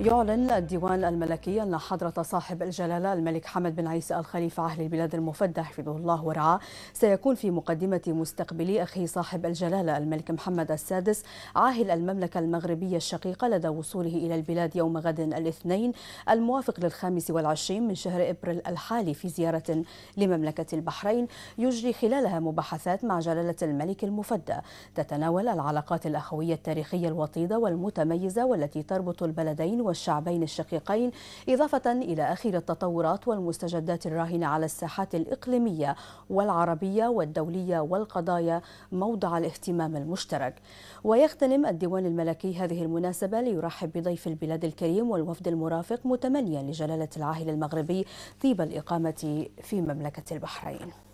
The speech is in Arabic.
يعلن الديوان الملكي أن حضرة صاحب الجلالة الملك حمد بن عيسى الخليفة عهد البلاد المفدى حفظه الله ورعاه سيكون في مقدمة مستقبلي أخي صاحب الجلالة الملك محمد السادس عاهل المملكة المغربية الشقيقة لدى وصوله إلى البلاد يوم غد الاثنين الموافق للخامس والعشرين من شهر إبريل الحالي في زيارة لمملكة البحرين يجري خلالها مباحثات مع جلالة الملك المفدى تتناول العلاقات الأخوية التاريخية الوطيدة والمتميزة والتي تربط البلدين والشعبين الشقيقين إضافة إلى أخير التطورات والمستجدات الراهنة على الساحات الإقليمية والعربية والدولية والقضايا موضع الاهتمام المشترك ويغتنم الديوان الملكي هذه المناسبة ليرحب بضيف البلاد الكريم والوفد المرافق متمنيا لجلالة العاهل المغربي طيب الإقامة في مملكة البحرين